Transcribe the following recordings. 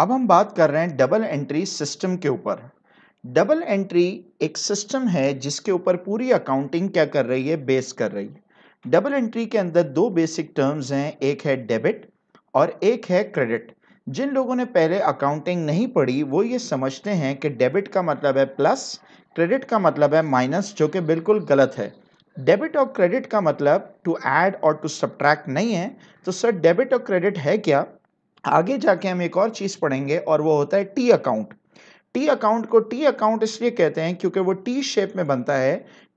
अब हम बात कर रहे हैं डबल एंट्री सिस्टम के ऊपर डबल एंट्री एक सिस्टम है जिसके ऊपर पूरी अकाउंटिंग क्या कर रही है बेस कर रही है डबल एंट्री के अंदर दो बेसिक टर्म्स हैं एक है डेबिट और एक है क्रेडिट जिन लोगों ने पहले अकाउंटिंग नहीं पढ़ी वो ये समझते हैं कि डेबिट का मतलब है प्लस क्रेडिट का मतलब है माइनस जो कि बिल्कुल गलत है डेबिट और क्रेडिट का मतलब टू ऐड और टू सब्ट्रैक्ट नहीं है तो सर डेबिट और क्रेडिट है क्या आगे जाके हम एक और चीज़ पढ़ेंगे और वो होता है टी अकाउंट टी अकाउंट को टी अकाउंट इसलिए कहते हैं क्योंकि वो टी शेप में बनता है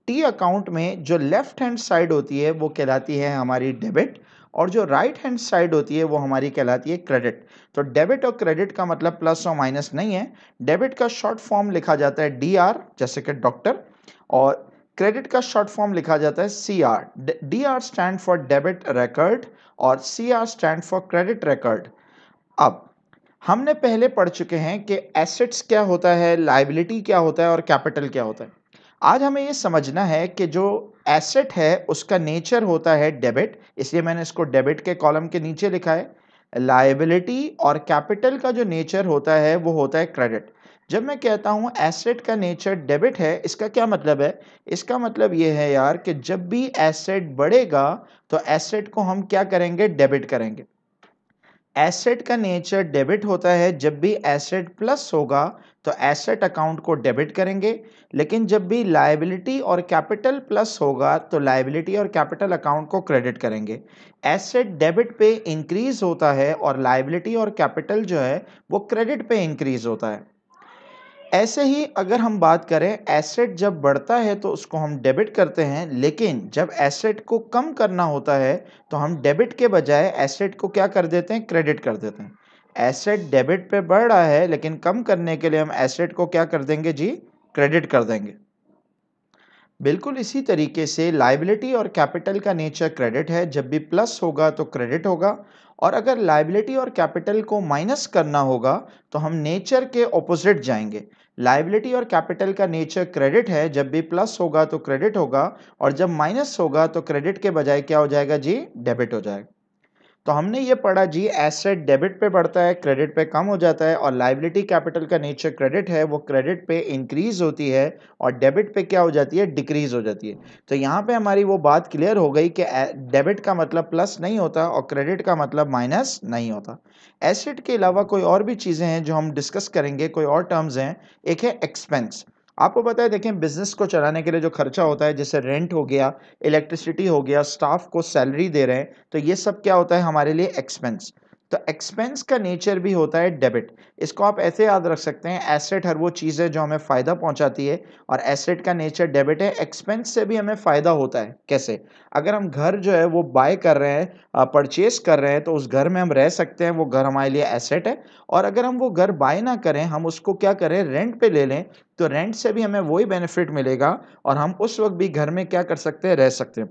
टी अकाउंट में जो लेफ्ट हैंड साइड होती है वो कहलाती है हमारी डेबिट और जो राइट हैंड साइड होती है वो हमारी कहलाती है क्रेडिट तो डेबिट और क्रेडिट का मतलब प्लस और माइनस नहीं है डेबिट का शॉर्ट फॉर्म लिखा जाता है डी आर जैसे कि डॉक्टर और क्रेडिट का शॉर्ट फॉर्म लिखा जाता है C R D R stand for debit record और C R stand for credit record अब हमने पहले पढ़ चुके हैं कि एसेट्स क्या होता है लाइबिलिटी क्या होता है और कैपिटल क्या होता है आज हमें ये समझना है कि जो एसेट है उसका नेचर होता है डेबिट इसलिए मैंने इसको डेबिट के कॉलम के नीचे लिखा है लाइबिलिटी और कैपिटल का जो नेचर होता है वो होता है क्रेडिट जब मैं कहता हूँ एसेट का नेचर डेबिट है इसका क्या मतलब है इसका मतलब ये है यार कि जब भी एसेट बढ़ेगा तो एसेट को हम क्या करेंगे डेबिट करेंगे एसेट का नेचर डेबिट होता है जब भी एसेट प्लस होगा तो एसेट अकाउंट को डेबिट करेंगे लेकिन जब भी लायबिलिटी और कैपिटल प्लस होगा तो लायबिलिटी और कैपिटल अकाउंट को क्रेडिट करेंगे एसेट डेबिट पे इंक्रीज होता है और लायबिलिटी और कैपिटल जो है वो क्रेडिट पे इंक्रीज होता है ऐसे ही अगर हम बात करें एसेट जब बढ़ता है तो उसको हम डेबिट करते हैं लेकिन जब एसेट को कम करना होता है तो हम डेबिट के बजाय एसेट को क्या कर देते हैं क्रेडिट कर देते हैं एसेट डेबिट पे बढ़ रहा है लेकिन कम करने के लिए हम एसेट को क्या कर देंगे जी क्रेडिट कर देंगे बिल्कुल इसी तरीके से लाइबिलिटी और कैपिटल का नेचर क्रेडिट है जब भी प्लस होगा तो क्रेडिट होगा और अगर लाइबिलिटी और कैपिटल को माइनस करना होगा तो हम नेचर के ऑपोजिट जाएंगे लाइबिलिटी और कैपिटल का नेचर क्रेडिट है जब भी प्लस होगा तो क्रेडिट होगा और जब माइनस होगा तो क्रेडिट के बजाय क्या हो जाएगा जी डेबिट हो जाएगा तो हमने ये पढ़ा जी एसेट डेबिट पे बढ़ता है क्रेडिट पे कम हो जाता है और लाइबिलिटी कैपिटल का नेचर क्रेडिट है वो क्रेडिट पे इंक्रीज होती है और डेबिट पे क्या हो जाती है डिक्रीज हो जाती है तो यहाँ पे हमारी वो बात क्लियर हो गई कि डेबिट का मतलब प्लस नहीं होता और क्रेडिट का मतलब माइनस नहीं होता एसेट के अलावा कोई और भी चीज़ें हैं जो हम डिस्कस करेंगे कोई और टर्म्स हैं एक है एक्सपेंस आपको पता है देखें बिजनेस को चलाने के लिए जो खर्चा होता है जैसे रेंट हो गया इलेक्ट्रिसिटी हो गया स्टाफ को सैलरी दे रहे हैं तो ये सब क्या होता है हमारे लिए एक्सपेंस तो एक्सपेंस का नेचर भी होता है डेबिट इसको आप ऐसे याद रख सकते हैं एसेट हर वो चीज़ है जो हमें फ़ायदा पहुंचाती है और एसेट का नेचर डेबिट है एक्सपेंस से भी हमें फ़ायदा होता है कैसे अगर हम घर जो है वो बाय कर रहे हैं परचेस कर रहे हैं तो उस घर में हम रह सकते हैं वो घर हमारे लिए एसेट है और अगर हम वो घर बाय ना करें हम उसको क्या करें रेंट पर ले लें तो रेंट से भी हमें वही बेनिफिट मिलेगा और हम उस वक्त भी घर में क्या कर सकते हैं रह सकते हैं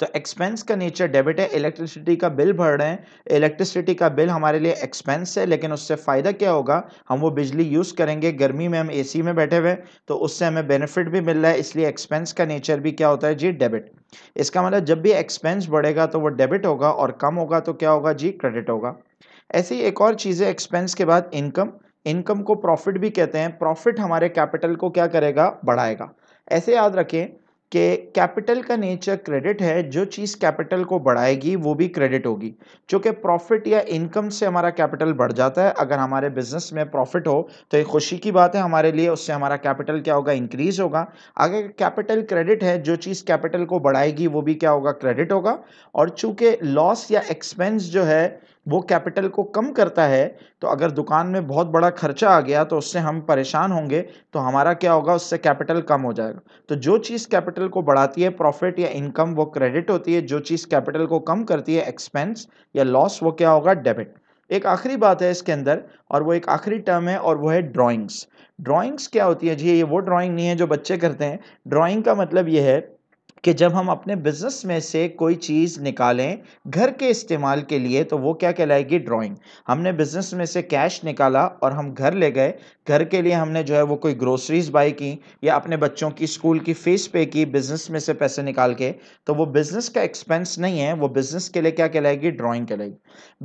तो एक्सपेंस का नेचर डेबिट है इलेक्ट्रिसिटी का बिल भर रहे हैं इलेक्ट्रिसिटी का बिल हमारे लिए एक्सपेंस है लेकिन उससे फ़ायदा क्या होगा हम वो बिजली यूज़ करेंगे गर्मी में हम एसी में बैठे हुए तो उससे हमें बेनिफिट भी मिल रहा है इसलिए एक्सपेंस का नेचर भी क्या होता है जी डेबिट इसका मतलब जब भी एक्सपेंस बढ़ेगा तो वो डेबिट होगा और कम होगा तो क्या होगा जी क्रेडिट होगा ऐसी एक और चीज़ है एक्सपेंस के बाद इनकम इनकम को प्रॉफिट भी कहते हैं प्रॉफिट हमारे कैपिटल को क्या करेगा बढ़ाएगा ऐसे याद रखें कि कैपिटल का नेचर क्रेडिट है जो चीज़ कैपिटल को बढ़ाएगी वो भी क्रेडिट होगी चूँकि प्रॉफिट या इनकम से हमारा कैपिटल बढ़ जाता है अगर हमारे बिजनेस में प्रॉफिट हो तो ये खुशी की बात है हमारे लिए उससे हमारा कैपिटल क्या होगा इंक्रीज होगा अगर कैपिटल क्रेडिट है जो चीज़ कैपिटल को बढ़ाएगी वो भी क्या होगा क्रेडिट होगा और चूँकि लॉस या एक्सपेंस जो है वो कैपिटल को कम करता है तो अगर दुकान में बहुत बड़ा खर्चा आ गया तो उससे हम परेशान होंगे तो हमारा क्या होगा उससे कैपिटल कम हो जाएगा तो जो चीज़ कैपिटल को बढ़ाती है प्रॉफिट या इनकम वो क्रेडिट होती है जो चीज़ कैपिटल को कम करती है एक्सपेंस या लॉस वो क्या होगा डेबिट एक आखिरी बात है इसके अंदर और वो एक आखिरी टर्म है और वो है ड्राइंग्स ड्राइंग्स क्या होती है जी ये वो ड्राइंग नहीं है जो बच्चे करते हैं ड्राइंग का मतलब ये है कि जब हम अपने बिजनेस में से कोई चीज़ निकालें घर के इस्तेमाल के लिए तो वो क्या कहलाएगी ड्राइंग हमने बिजनेस में से कैश निकाला और हम घर ले गए घर के लिए हमने जो है वो कोई ग्रोसरीज बाई की या अपने बच्चों की स्कूल की फीस पे की बिजनेस में से पैसे निकाल के तो वो बिजनेस का एक्सपेंस नहीं है वो बिजनेस के लिए क्या कहलाएगी ड्रॉइंग कहलाएगी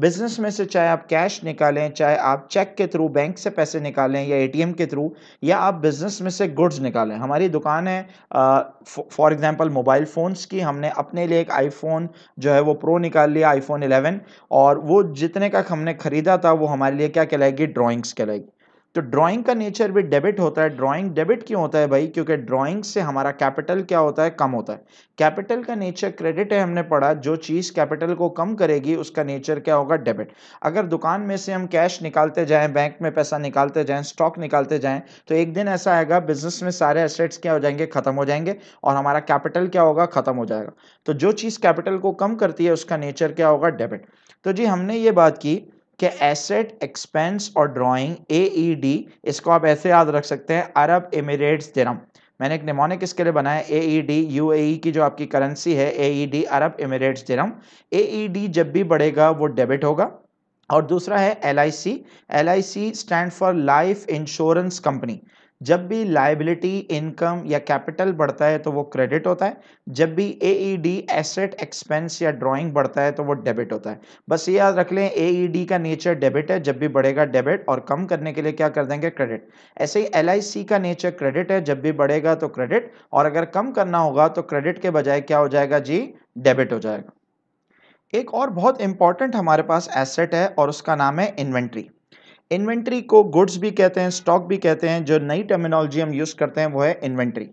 बिजनेस में से चाहे आप कैश निकालें चाहे आप चेक के थ्रू बैंक से पैसे निकालें या ए के थ्रू या आप बिजनेस में से गुड्स निकालें हमारी दुकान है for example mobile mobile phones की हमने अपने लिए एक आईफोन जो है वो प्रो निकाल लिया आईफोन 11 और वो जितने का हमने ख़रीदा था वो हमारे लिए क्या कहलाएगी ड्राइंग्स कहलाएगी तो ड्राइंग का नेचर भी डेबिट होता है ड्राइंग डेबिट क्यों होता है भाई क्योंकि ड्राइंग से हमारा कैपिटल क्या होता है कम होता है कैपिटल का नेचर क्रेडिट है हमने पढ़ा जो चीज़ कैपिटल को कम करेगी उसका नेचर क्या होगा डेबिट अगर दुकान में से हम कैश निकालते जाएँ बैंक में पैसा निकालते जाएँ स्टॉक निकालते जाएँ तो एक दिन ऐसा आएगा बिजनेस में सारे एसेट्स क्या हो जाएंगे ख़त्म हो जाएंगे और हमारा कैपिटल क्या होगा ख़त्म हो जाएगा तो जो चीज़ कैपिटल को कम करती है उसका नेचर क्या होगा डेबिट तो जी हमने ये बात की कि एसेट एक्सपेंस और ड्राइंग ए e इसको आप ऐसे याद रख सकते हैं अरब एमिरेट्स दिरम मैंने एक निमोनिक इसके लिए बनाया ए ई डी यू ए की जो आपकी करेंसी है A E D Arab Emirates dirham A E e D जब भी बढ़ेगा वो डेबिट होगा और दूसरा है L I C L I C stand for life insurance company जब भी लाइबिलिटी इनकम या कैपिटल बढ़ता है तो वो क्रेडिट होता है जब भी A E D asset expense या ड्राइंग बढ़ता है तो वो डेबिट होता है बस ये याद रख लें ए ई डी का नेचर डेबिट है जब भी बढ़ेगा डेबिट और कम करने के लिए क्या कर देंगे क्रेडिट ऐसे ही एल आई सी का नेचर क्रेडिट है जब भी बढ़ेगा तो क्रेडिट और अगर कम करना होगा तो क्रेडिट के बजाय क्या हो जाएगा जी डेबिट हो जाएगा एक और बहुत इंपॉर्टेंट हमारे पास एसेट है और उसका नाम है इन्वेंट्री इन्वेंट्री को गुड्स भी कहते हैं स्टॉक भी कहते हैं जो नई टर्मिनोलॉजी हम यूज़ करते हैं वो है इन्वेंट्री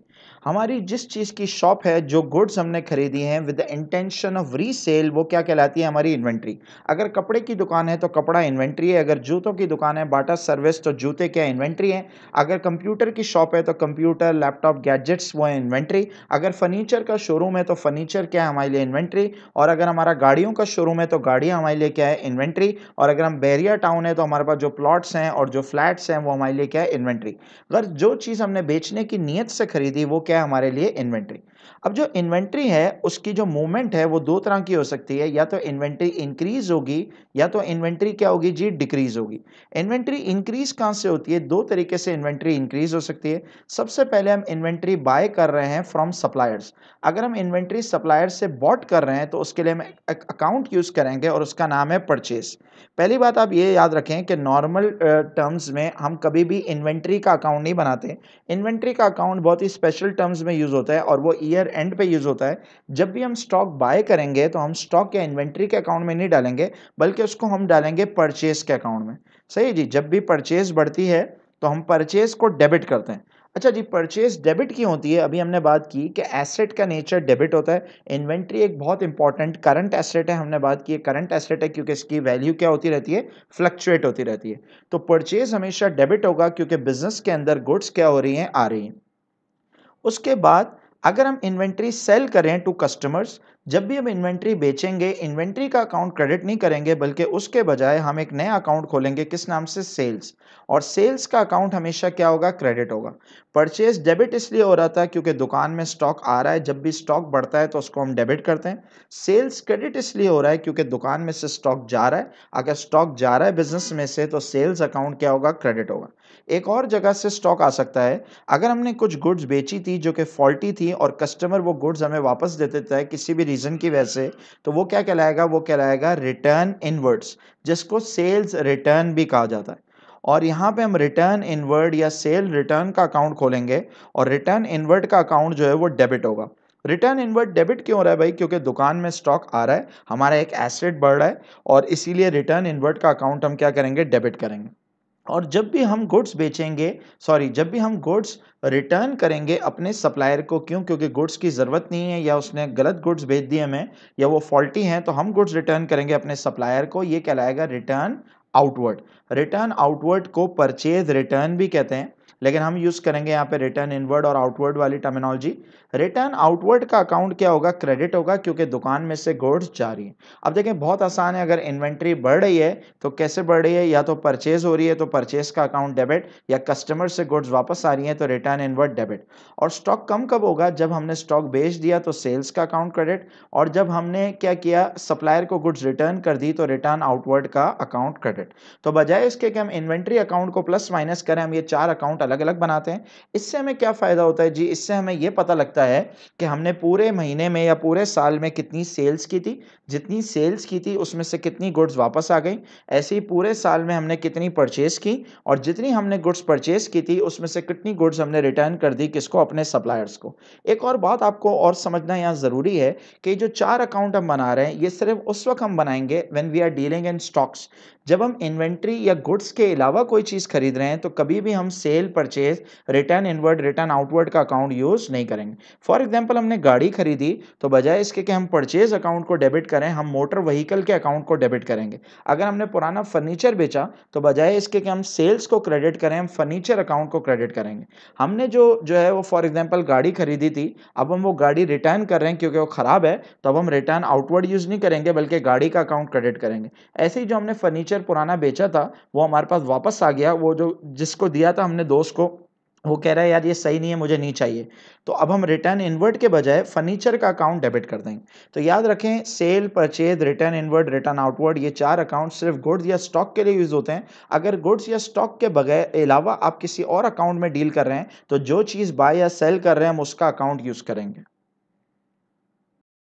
हमारी जिस चीज़ की शॉप है जो गुड्स हमने खरीदी हैं with the intention of resale वो क्या कहलाती है हमारी इन्वेंट्री अगर कपड़े की दुकान है तो कपड़ा इन्वेंट्री है अगर जूतों की दुकान है बाटा सर्विस तो जूते क्या इन्वेंट्री है अगर कंप्यूटर की शॉप है तो कंप्यूटर लैपटॉप गैजेट्स वो है इन्वेंट्री अगर फर्नीचर का शोरूम है तो फर्नीचर क्या है हमारे लिए इन्वेंट्री और अगर हमारा गाड़ियों का शोरूम है तो गाड़ियाँ हमारे लिए क्या है इन्वेंट्री और अगर हम बैरिया टाउन है तो हमारे पास जो प्लॉट्स हैं और जो फ्लैट्स हैं वो हमारे लिए क्या है इन्वेंट्री अगर जो चीज़ हमने बेचने की नीयत से खरीदी वो क्या क्या है हमारे लिए इन्वेंट्री अब जो इन्वेंट्री है उसकी जो मूवमेंट है वो दो तरह की हो सकती है या तो इन्वेंट्री इंक्रीज होगी या तो इन्वेंट्री क्या होगी जी डिक्रीज होगी इन्वेंट्री इंक्रीज कहाँ से होती है दो तरीके से इन्वेंट्री इंक्रीज हो सकती है सबसे पहले हम इन्वेंट्री बाय कर रहे हैं फ्रॉम सप्लायर्स अगर हम इन्वेंट्री सप्लायर से बॉट कर रहे हैं तो उसके लिए हम अकाउंट यूज़ करेंगे और उसका नाम है परचेस पहली बात आप ये याद रखें कि नॉर्मल टर्म्स में हम कभी भी इन्वेंट्री का अकाउंट नहीं बनाते इन्वेंट्री का अकाउंट बहुत ही स्पेशल टर्म्स में यूज़ होता है और वो ई ईयर एंड पे यूज़ होता है जब भी हम स्टॉक बाय करेंगे तो हम स्टॉक या इन्वेंट्री के अकाउंट में नहीं डालेंगे बल्कि उसको हम डालेंगे परचेज के अकाउंट में सही है जी जब भी परचेज बढ़ती है तो हम परचेज को डेबिट करते हैं अच्छा जी परचेज डेबिट की होती है अभी हमने बात की कि एसेट का नेचर डेबिट होता है इन्वेंट्री एक बहुत इंपॉर्टेंट करंट एसेट है हमने बात की करंट एसेट है क्योंकि इसकी वैल्यू क्या होती रहती है फ्लक्चुएट होती रहती है तो परचेज हमेशा डेबिट होगा क्योंकि बिजनेस के अंदर गुड्स क्या हो रही हैं आ रही हैं उसके बाद अगर हम इन्वेंट्री सेल करें टू कस्टमर्स जब भी हम इन्वेंट्री बेचेंगे इन्वेंट्री का अकाउंट क्रेडिट नहीं करेंगे बल्कि उसके बजाय हम एक नया अकाउंट खोलेंगे किस नाम से सेल्स और सेल्स का अकाउंट हमेशा क्या होगा क्रेडिट होगा परचेज डेबिट इसलिए हो रहा था क्योंकि दुकान में स्टॉक आ रहा है जब भी स्टॉक बढ़ता है तो उसको हम डेबिट करते हैं सेल्स क्रेडिट इसलिए हो रहा है क्योंकि दुकान में से स्टॉक जा रहा है अगर स्टॉक जा रहा है बिजनेस में से तो सेल्स अकाउंट क्या होगा क्रेडिट होगा एक और जगह से स्टॉक आ सकता है अगर हमने कुछ गुड्स बेची थी जो कि फॉल्टी थी और कस्टमर वो गुड्स हमें वापस देते थे किसी भी रीज़न की वजह से तो वो क्या कहलाएगा वो कहलाएगा रिटर्न इनवर्ड्स जिसको सेल्स रिटर्न भी कहा जाता है और यहाँ पे हम रिटर्न इनवर्ड या सेल रिटर्न का अकाउंट खोलेंगे और रिटर्न इनवर्ड का अकाउंट जो है वो डेबिट होगा रिटर्न इनवर्ट डेबिट क्यों हो रहा है भाई क्योंकि दुकान में स्टॉक आ रहा है हमारा एक एसेट बढ़ रहा है और इसीलिए रिटर्न इनवर्ट का अकाउंट हम क्या करेंगे डेबिट करेंगे और जब भी हम गुड्स बेचेंगे सॉरी जब भी हम गुड्स रिटर्न करेंगे अपने सप्लायर को क्यों क्योंकि गुड्स की ज़रूरत नहीं है या उसने गलत गुड्स भेज दिए हमें या वो फॉल्टी हैं तो हम गुड्स रिटर्न करेंगे अपने सप्लायर को ये कहलाएगा रिटर्न आउटवर्ड रिटर्न आउटवर्ड को परचेज रिटर्न भी कहते हैं लेकिन हम यूज़ करेंगे यहाँ पे रिटर्न इनवर्ड और आउटवर्ड वाली टर्मिनोलॉजी रिटर्न आउटवर्ड का अकाउंट क्या होगा क्रेडिट होगा क्योंकि दुकान में से गुड्स जा रही है अब देखें बहुत आसान है अगर इन्वेंट्री बढ़ रही है तो कैसे बढ़ रही है या तो परचेज हो रही है तो परचेज का अकाउंट डेबिट या कस्टमर से गुड्स वापस आ रही है तो रिटर्न इनवर्ड डेबिट और स्टॉक कम कब होगा जब हमने स्टॉक बेच दिया तो सेल्स का अकाउंट क्रेडिट और जब हमने क्या किया सप्लायर को गुड्स रिटर्न कर दी तो रिटर्न आउटवर्ड का अकाउंट क्रेडिट तो बजाय इसके कि हम इन्वेंट्री अकाउंट को प्लस माइनस करें हम ये चार अकाउंट अलग अलग बनाते हैं इससे हमें क्या फ़ायदा होता है जी इससे हमें यह पता लगता है होता है कि हमने पूरे महीने में या पूरे साल में कितनी सेल्स की थी जितनी सेल्स की थी उसमें से कितनी गुड्स वापस आ गई ऐसे ही पूरे साल में हमने कितनी परचेज़ की और जितनी हमने गुड्स परचेज़ की थी उसमें से कितनी गुड्स हमने रिटर्न कर दी किसको अपने सप्लायर्स को एक और बात आपको और समझना यहाँ ज़रूरी है कि जो चार अकाउंट हम बना रहे हैं ये सिर्फ उस वक्त हम बनाएंगे when we are dealing in stocks जब हम इन्वेंट्री या गुड्स के अलावा कोई चीज़ खरीद रहे हैं तो कभी भी हम sale purchase return inward return outward का अकाउंट यूज़ नहीं करेंगे फॉर एग्जाम्पल हमने गाड़ी खरीदी तो बजाय इसके कि हम परचेज अकाउंट को डेबिट करें हम मोटर व्हीकल के अकाउंट को डेबिट करेंगे अगर हमने पुराना फर्नीचर बेचा तो बजाय इसके कि हम सेल्स को क्रेडिट करें हम फर्नीचर अकाउंट को क्रेडिट करेंगे हमने जो जो है वो फॉर एग्जाम्पल गाड़ी खरीदी थी अब हम वो गाड़ी रिटर्न कर रहे हैं क्योंकि वो ख़राब है तो अब हम रिटर्न आउटवर्ड यूज़ नहीं करेंगे बल्कि गाड़ी का अकाउंट क्रेडिट करेंगे ऐसे ही जो हमने फर्नीचर फर्नीचर पुराना बेचा था वो हमारे पास वापस आ गया वो जो जिसको दिया था हमने दोस्त को वो कह रहा है यार ये सही नहीं है मुझे नहीं चाहिए तो अब हम रिटर्न इन्वर्ट के बजाय फर्नीचर का अकाउंट डेबिट कर देंगे तो याद रखें sale purchase return inward return outward ये चार अकाउंट सिर्फ गुड्स या स्टॉक के लिए यूज़ होते हैं अगर गुड्स या स्टॉक के बगैर अलावा आप किसी और अकाउंट में डील कर रहे हैं तो जो चीज़ बाय या सेल कर रहे हैं हम उसका अकाउंट यूज़ करेंगे